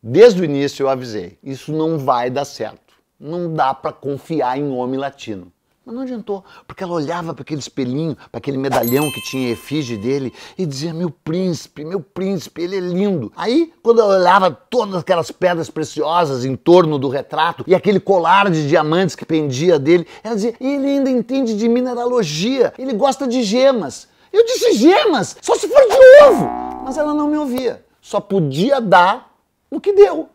Desde o início eu avisei, isso não vai dar certo. Não dá para confiar em homem latino. Mas não adiantou, porque ela olhava para aquele espelhinho, para aquele medalhão que tinha a efígie dele e dizia: Meu príncipe, meu príncipe, ele é lindo. Aí, quando ela olhava todas aquelas pedras preciosas em torno do retrato e aquele colar de diamantes que pendia dele, ela dizia: Ele ainda entende de mineralogia, ele gosta de gemas. Eu disse: Gemas, só se for de ovo. Mas ela não me ouvia, só podia dar no que deu.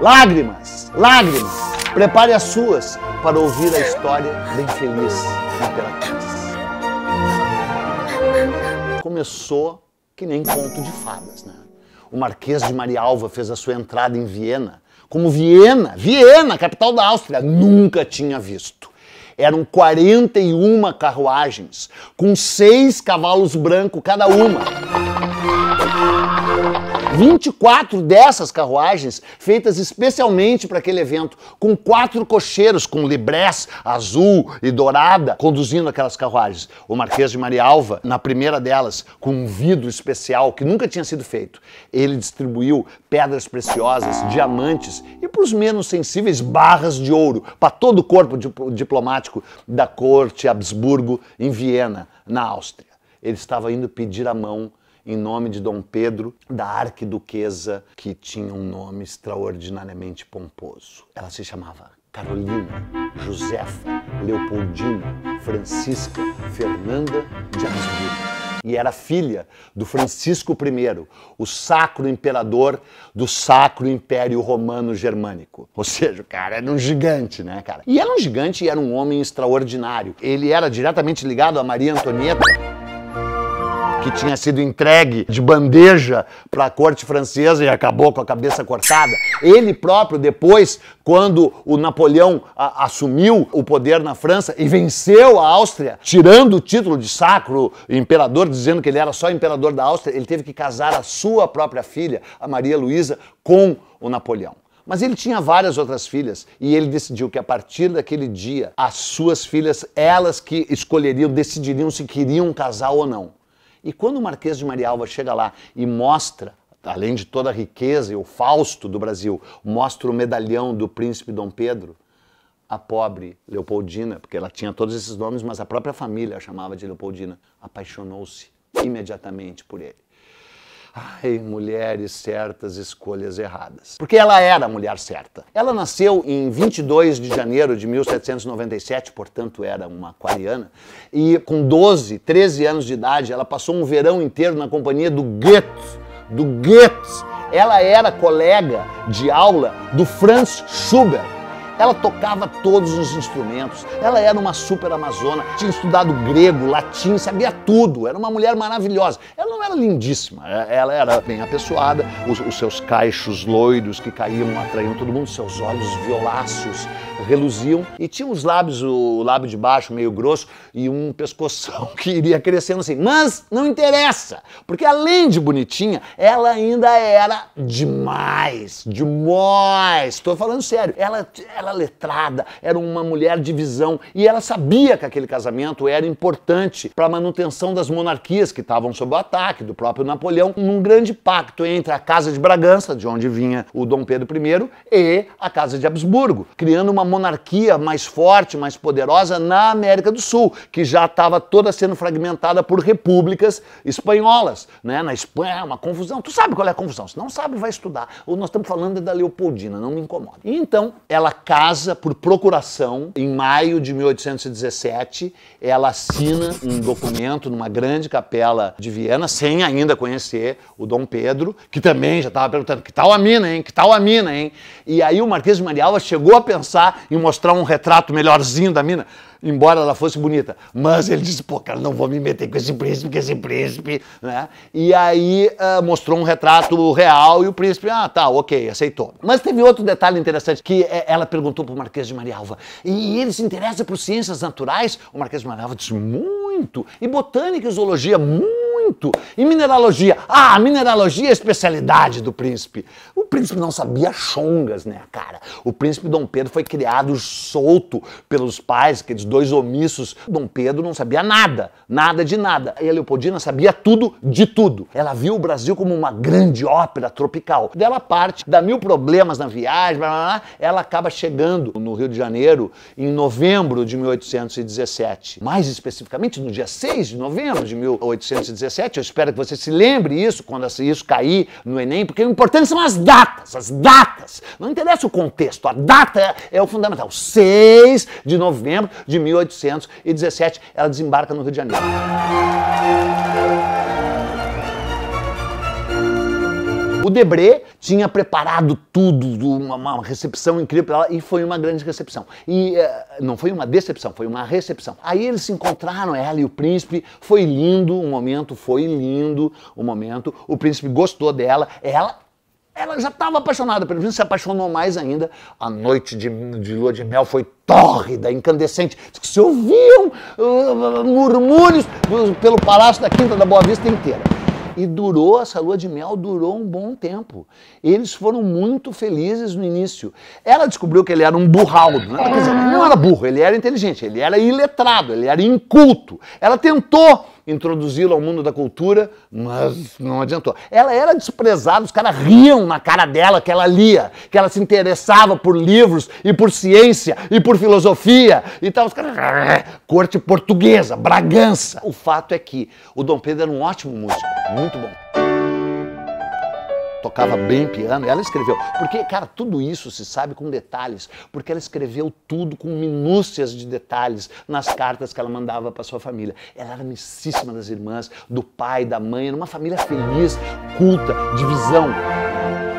Lágrimas, lágrimas. Prepare as suas para ouvir a história bem feliz Imperatriz. Começou que nem conto de fadas, né? O Marquês de Marialva fez a sua entrada em Viena, como Viena, Viena, capital da Áustria, nunca tinha visto eram 41 carruagens, com seis cavalos brancos cada uma. 24 dessas carruagens feitas especialmente para aquele evento, com quatro cocheiros com librés azul e dourada conduzindo aquelas carruagens. O Marquês de Marialva, na primeira delas, com um vidro especial que nunca tinha sido feito. Ele distribuiu pedras preciosas, diamantes e para os menos sensíveis barras de ouro para todo o corpo diplomático da corte Habsburgo em Viena, na Áustria. Ele estava indo pedir a mão em nome de Dom Pedro, da arquiduquesa que tinha um nome extraordinariamente pomposo. Ela se chamava Carolina, Josefa, Leopoldina, Francisca, Fernanda de Habsburgo e era filha do Francisco I, o sacro imperador do Sacro Império Romano Germânico. Ou seja, o cara era um gigante, né, cara? E era um gigante e era um homem extraordinário. Ele era diretamente ligado a Maria Antonieta que tinha sido entregue de bandeja para a corte francesa e acabou com a cabeça cortada. Ele próprio, depois, quando o Napoleão a, assumiu o poder na França e venceu a Áustria, tirando o título de sacro imperador, dizendo que ele era só imperador da Áustria, ele teve que casar a sua própria filha, a Maria Luísa, com o Napoleão. Mas ele tinha várias outras filhas e ele decidiu que a partir daquele dia, as suas filhas, elas que escolheriam, decidiriam se queriam casar ou não. E quando o Marquês de Marialva chega lá e mostra além de toda a riqueza e o Fausto do Brasil, mostra o medalhão do príncipe Dom Pedro, a pobre Leopoldina, porque ela tinha todos esses nomes, mas a própria família a chamava de Leopoldina, apaixonou-se imediatamente por ele. Ai, mulheres certas, escolhas erradas. Porque ela era a mulher certa. Ela nasceu em 22 de janeiro de 1797, portanto era uma aquariana, e com 12, 13 anos de idade, ela passou um verão inteiro na companhia do Goethe, do Goethe. Ela era colega de aula do Franz Schubert ela tocava todos os instrumentos, ela era uma super amazona, tinha estudado grego, latim, sabia tudo, era uma mulher maravilhosa. Ela não era lindíssima, é, ela era bem apessoada, os, os seus caixos loiros que caíam atraíam todo mundo, seus olhos violáceos reluziam e tinha os lábios, o lábio de baixo meio grosso e um pescoção que iria crescendo assim. Mas não interessa, porque além de bonitinha, ela ainda era demais, demais. Estou falando sério, ela, ela era letrada, era uma mulher de visão e ela sabia que aquele casamento era importante para a manutenção das monarquias que estavam sob o ataque do próprio Napoleão, num grande pacto entre a Casa de Bragança, de onde vinha o Dom Pedro I, e a Casa de Habsburgo, criando uma monarquia mais forte, mais poderosa na América do Sul, que já estava toda sendo fragmentada por repúblicas espanholas, né? Na Espanha, é uma confusão. Tu sabe qual é a confusão? Se não sabe, vai estudar. Ou nós estamos falando da Leopoldina, não me incomoda. E então ela casa por procuração. Em maio de 1817, ela assina um documento numa grande capela de Viena, sem ainda conhecer o Dom Pedro, que também já estava perguntando: que tal a mina, hein? Que tal a mina, hein? E aí o Marquês de Marialva chegou a pensar em mostrar um retrato melhorzinho da mina embora ela fosse bonita. Mas ele disse, pô, cara, não vou me meter com esse príncipe, com esse príncipe, né? E aí uh, mostrou um retrato real e o príncipe, ah, tá, ok, aceitou. Mas teve outro detalhe interessante, que eh, ela perguntou pro Marquês de Marialva, e ele se interessa por ciências naturais? O Marquês de Marialva disse, muito! E botânica e zoologia, muito! E mineralogia? Ah, mineralogia é a especialidade do príncipe. O príncipe não sabia chongas, né, cara? O príncipe Dom Pedro foi criado solto pelos pais, aqueles dois omissos. Dom Pedro não sabia nada, nada de nada. E a Leopoldina sabia tudo de tudo. Ela viu o Brasil como uma grande ópera tropical. Dela parte, dá mil problemas na viagem, blá, blá, blá, ela acaba chegando no Rio de Janeiro em novembro de 1817. Mais especificamente, no dia 6 de novembro de 1817. Eu espero que você se lembre isso quando isso cair no Enem, porque o importante são as datas, as datas. Não interessa o contexto, a data é, é o fundamental. 6 de novembro de 1817, ela desembarca no Rio de Janeiro. O Debré tinha preparado tudo, uma, uma recepção incrível para ela, e foi uma grande recepção. E uh, não foi uma decepção, foi uma recepção. Aí eles se encontraram, ela e o príncipe, foi lindo o momento, foi lindo o momento. O príncipe gostou dela, ela ela já estava apaixonada pelo príncipe, se apaixonou mais ainda. A noite de, de lua de mel foi tórrida, incandescente. Se ouviam uh, murmúrios pelo palácio da Quinta da Boa Vista inteira. E durou, essa lua de mel durou um bom tempo. Eles foram muito felizes no início. Ela descobriu que ele era um burraldo. Né? Quer dizer, ele não era burro, ele era inteligente, ele era iletrado, ele era inculto. Ela tentou introduzi-la ao mundo da cultura, mas não adiantou. Ela era desprezada, os caras riam na cara dela que ela lia, que ela se interessava por livros e por ciência e por filosofia e tal. Os caras. Ah, corte portuguesa, Bragança. O fato é que o Dom Pedro era um ótimo músico, muito bom tocava bem piano, e ela escreveu. Porque, cara, tudo isso se sabe com detalhes, porque ela escreveu tudo com minúcias de detalhes nas cartas que ela mandava para sua família. Ela era amicíssima das irmãs, do pai, da mãe, era uma família feliz, culta, de visão.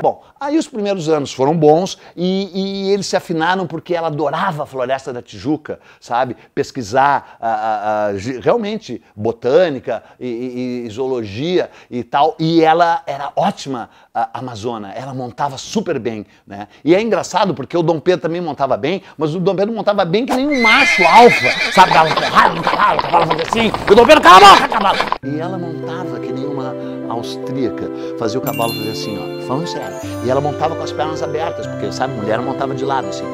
Bom, aí os primeiros anos foram bons e, e, eles se afinaram porque ela adorava a floresta da Tijuca, sabe? Pesquisar a, a, a, realmente botânica e, e, zoologia e tal. E ela era ótima a, amazona, ela montava super bem, né? E é engraçado porque o Dom Pedro também montava bem, mas o Dom Pedro montava bem que nem um macho alfa, sabe? Dava um cavalo, um cavalo, um cavalo, assim. E o Dom Pedro, calma cavalo! E ela montava que nem uma austríaca fazia o cavalo fazer assim, ó, falando sério. E ela montava com as pernas abertas, porque, sabe, mulher montava de lado assim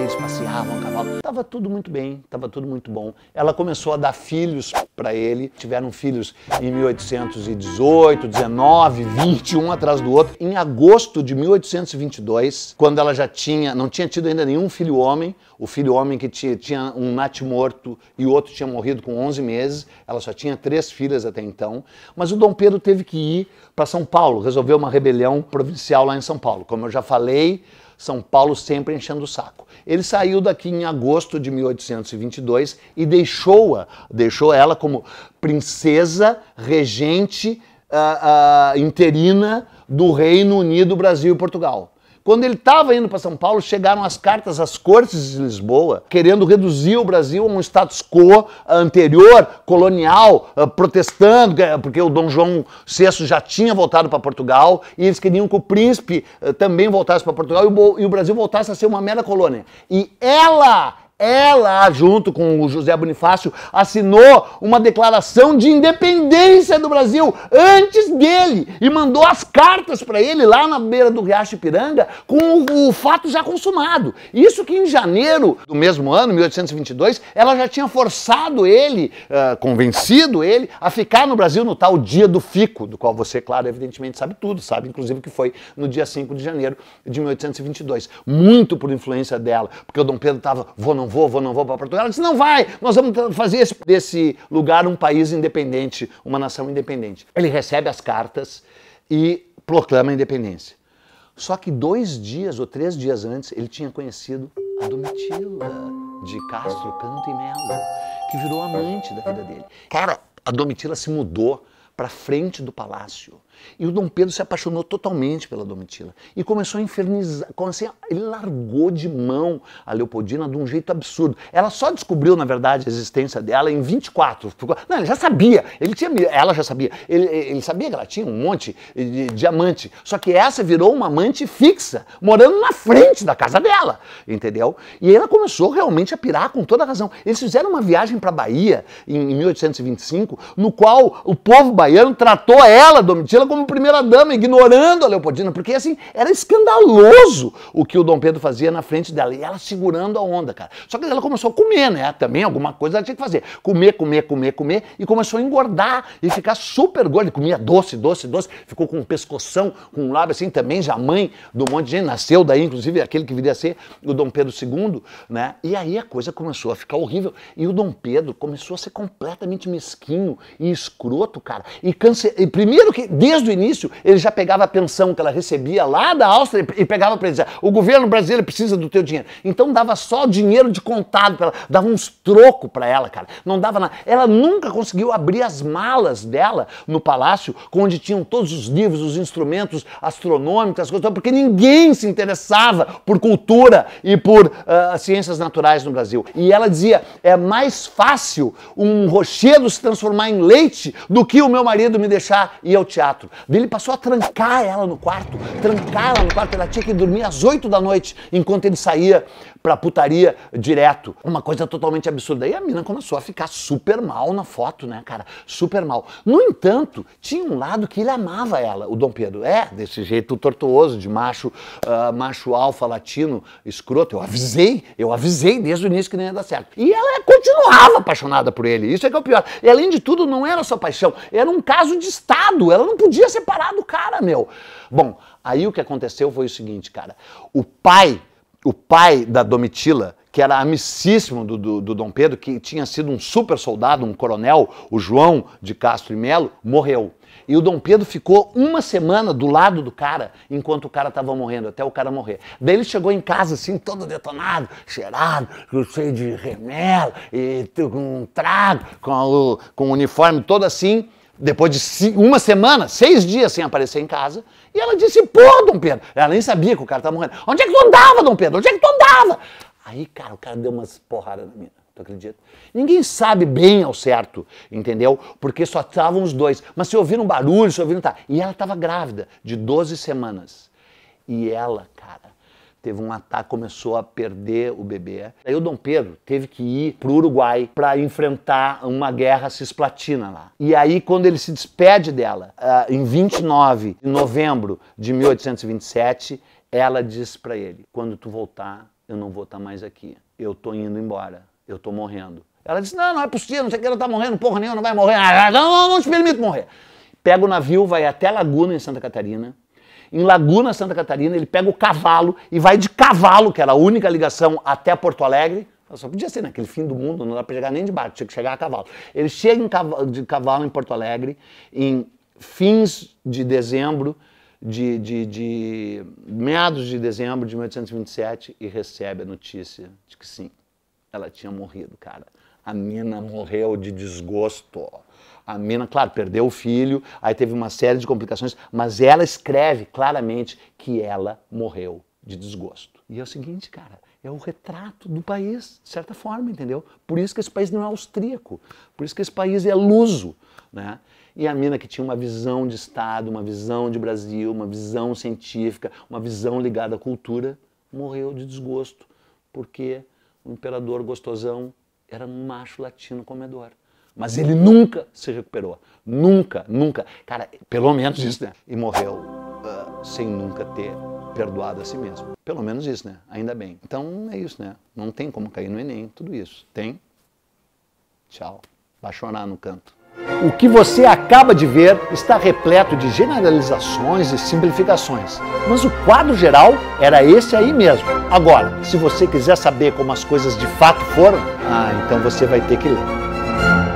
eles passeavam a cavalo. Tava tudo muito bem, tava tudo muito bom. Ela começou a dar filhos para ele. Tiveram filhos em 1818, 19, 21 atrás do outro. Em agosto de 1822, quando ela já tinha, não tinha tido ainda nenhum filho homem, o filho homem que tinha, tinha um morto e outro tinha morrido com 11 meses, ela só tinha três filhas até então. Mas o Dom Pedro teve que ir para São Paulo, resolver uma rebelião provincial lá em São Paulo. Como eu já falei, são Paulo sempre enchendo o saco. Ele saiu daqui em agosto de 1822 e deixou-a, deixou ela como princesa regente uh, uh, interina do Reino Unido, Brasil e Portugal. Quando ele estava indo para São Paulo, chegaram as cartas às cortes de Lisboa, querendo reduzir o Brasil a um status quo ah, anterior, colonial, ah, protestando, é, porque o Dom João VI já tinha voltado para Portugal, e eles queriam que o príncipe ah, também voltasse para Portugal e o Brasil voltasse a ser uma mera colônia. E ela ela, junto com o José Bonifácio, assinou uma declaração de independência do Brasil antes dele e mandou as cartas para ele lá na beira do Riacho Ipiranga com o, o, fato já consumado. Isso que em janeiro do mesmo ano, 1822, ela já tinha forçado ele, uh, convencido ele, a ficar no Brasil no tal dia do fico, do qual você, claro, evidentemente sabe tudo, sabe inclusive que foi no dia 5 de janeiro de 1822. Muito por influência dela, porque o Dom Pedro estava voando não vou, vou, não vou para Portugal. Ela disse, não vai, nós vamos fazer esse, desse lugar um país independente, uma nação independente. Ele recebe as cartas e proclama a independência. Só que dois dias ou três dias antes, ele tinha conhecido a Domitila de Castro Canto e Melo, que virou amante da vida dele. Cara, a Domitila se mudou para frente do palácio. E o Dom Pedro se apaixonou totalmente pela Domitila e começou a infernizar, assim, ele largou de mão a Leopoldina de um jeito absurdo. Ela só descobriu, na verdade, a existência dela em 24. Não, ele já sabia, ele tinha, ela já sabia, ele, ele sabia que ela tinha um monte de diamante, só que essa virou uma amante fixa, morando na frente da casa dela, entendeu? E ela começou realmente a pirar com toda a razão. Eles fizeram uma viagem para Bahia em 1825, no qual o povo baiano tratou ela, Domitila, como primeira-dama, ignorando a Leopoldina, porque assim, era escandaloso o que o Dom Pedro fazia na frente dela, e ela segurando a onda, cara. Só que ela começou a comer, né? Também alguma coisa ela tinha que fazer. Comer, comer, comer, comer, e começou a engordar e ficar super gorda. E comia doce, doce, doce, ficou com um pescoção, com um lábio assim, também já mãe do monte de gente, nasceu daí, inclusive aquele que viria a ser o Dom Pedro II, né? E aí a coisa começou a ficar horrível, e o Dom Pedro começou a ser completamente mesquinho e escroto, cara, e, primeiro que, desde o início, ele já pegava a pensão que ela recebia lá da Áustria e pegava para dizer, o governo brasileiro precisa do teu dinheiro. Então dava só dinheiro de contado para ela, dava uns troco para ela, cara. Não dava nada. Ela nunca conseguiu abrir as malas dela no palácio, onde tinham todos os livros, os instrumentos astronômicos, as coisas, porque ninguém se interessava por cultura e por uh, ciências naturais no Brasil. E ela dizia, é mais fácil um rochedo se transformar em leite do que o meu meu marido me deixar ir ao teatro. Ele passou a trancar ela no quarto, trancar ela no quarto. Ela tinha que dormir às 8 da noite enquanto ele saía pra putaria direto. Uma coisa totalmente absurda. E a mina começou a ficar super mal na foto, né, cara? Super mal. No entanto, tinha um lado que ele amava ela, o Dom Pedro. É, desse jeito tortuoso, de macho, uh, macho alfa latino, escroto. Eu avisei, eu avisei desde o início que não ia dar certo. E ela continuava apaixonada por ele. Isso é que é o pior. E além de tudo, não era só paixão, era um caso de Estado. Ela não podia separar do cara, meu. Bom, aí o que aconteceu foi o seguinte, cara. O pai o pai da Domitila, que era amicíssimo do, do, do, Dom Pedro, que tinha sido um super soldado, um coronel, o João de Castro e Melo, morreu. E o Dom Pedro ficou uma semana do lado do cara enquanto o cara estava morrendo, até o cara morrer. Daí ele chegou em casa assim, todo detonado, cheirado, cheio de remelo, e com um trago, com o, com o uniforme todo assim depois de uma semana, seis dias sem aparecer em casa, e ela disse, pô, Dom Pedro, ela nem sabia que o cara estava morrendo. Onde é que tu andava, Dom Pedro? Onde é que tu andava? Aí, cara, o cara deu umas porradas na mina. Tu acredita? Ninguém sabe bem ao certo, entendeu? Porque só estavam os dois. Mas se ouviram um barulho, se ouviram. Tá. E ela estava grávida, de 12 semanas. E ela, cara, teve um ataque, começou a perder o bebê. Aí o Dom Pedro teve que ir para o Uruguai para enfrentar uma guerra cisplatina lá. E aí, quando ele se despede dela, ah, em 29 de novembro de 1827, ela disse para ele: Quando tu voltar, eu não vou estar tá mais aqui. Eu tô indo embora. Eu tô morrendo. Ela disse: Não, não é possível, não sei que ela tá morrendo, porra nenhuma, não vai morrer. Ah, não, não, não te permito morrer. Pega o navio, vai até Laguna, em Santa Catarina, em Laguna, Santa Catarina, ele pega o cavalo e vai de cavalo, que era a única ligação até Porto Alegre. Só podia ser naquele fim do mundo, não dá para chegar nem de barco, tinha que chegar a cavalo. Ele chega cavalo, de cavalo em Porto Alegre em fins de dezembro, de, de, de meados de dezembro de 1827 e recebe a notícia de que sim, ela tinha morrido, cara. A mina morreu de desgosto. A mina, claro, perdeu o filho, aí teve uma série de complicações, mas ela escreve claramente que ela morreu de desgosto. E é o seguinte, cara, é o retrato do país, de certa forma, entendeu? Por isso que esse país não é austríaco, por isso que esse país é luso, né? E a mina que tinha uma visão de Estado, uma visão de Brasil, uma visão científica, uma visão ligada à cultura, morreu de desgosto, porque o imperador gostosão era um macho latino comedor. Mas ele nunca se recuperou. Nunca, nunca. Cara, pelo menos isso, né? E morreu uh, sem nunca ter perdoado a si mesmo. Pelo menos isso, né? Ainda bem. Então é isso, né? Não tem como cair no Enem, tudo isso. Tem. Tchau. Vai chorar no canto. O que você acaba de ver está repleto de generalizações e simplificações, mas o quadro geral era esse aí mesmo. Agora, se você quiser saber como as coisas de fato foram, ah, então você vai ter que ler.